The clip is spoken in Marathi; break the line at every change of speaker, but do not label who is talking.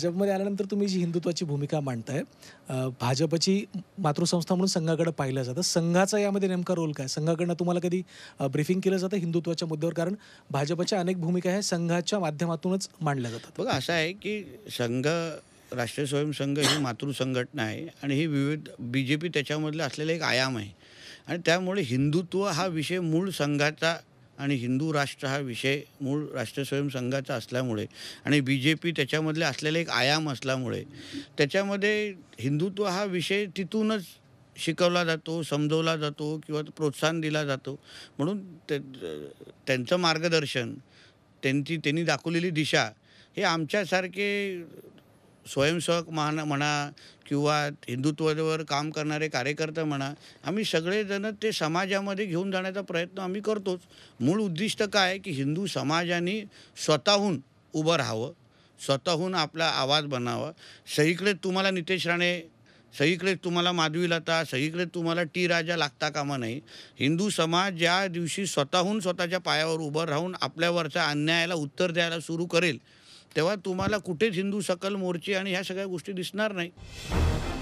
भाजपमध्ये आल्यानंतर तुम्ही जी हिंदुत्वाची भूमिका मांडताय भाजपची मातृसंस्था म्हणून संघाकडे पाहिलं जातं संघाचा यामध्ये नेमका रोल काय संघाकडनं तुम्हाला कधी ब्रीफिंग केलं जातं हिंदुत्वाच्या मुद्द्यावर कारण भाजपच्या अनेक भूमिका ह्या संघाच्या माध्यमातूनच मांडल्या जातात
बघा असं आहे की संघ राष्ट्रीय स्वयंसंघ ही मातृसंघटना आहे आणि ही विविध बी जे पी त्याच्यामधलं असलेला एक आयाम आहे आणि त्यामुळे हिंदुत्व हा विषय मूळ संघाचा आणि हिंदू राष्ट्र हा विषय मूळ राष्ट्रस्वयं स्वयंसंघाचा असल्यामुळे आणि बी जे पी त्याच्यामधले असलेला एक आयाम असल्यामुळे त्याच्यामध्ये हिंदुत्व हा विषय तिथूनच शिकवला जातो समजवला जातो किंवा प्रोत्साहन दिला जातो म्हणून ते त्यांचं मार्गदर्शन त्यांची त्यांनी दाखवलेली दिशा हे आमच्यासारखे स्वयंसेवक मान म्हणा किंवा हिंदुत्वावर काम करणारे कार्यकर्ते म्हणा आम्ही सगळेजण ते समाजामध्ये घेऊन जाण्याचा प्रयत्न आम्ही करतोच मूळ उद्दिष्ट काय की हिंदू समाजाने स्वतःहून उभं राहावं स्वतःहून आपला आवाज बनावा सगळीकडे तुम्हाला नितेश राणे सगळीकडे तुम्हाला माधवी लता सगळीकडे तुम्हाला टी राजा लागता कामा नाही हिंदू समाज ज्या दिवशी स्वतःहून स्वतःच्या पायावर उभं राहून आपल्यावरच्या अन्यायाला उत्तर द्यायला सुरू करेल तेव्हा तुम्हाला कुठेच हिंदू सकल मोर्चे आणि ह्या सगळ्या गोष्टी दिसणार नाही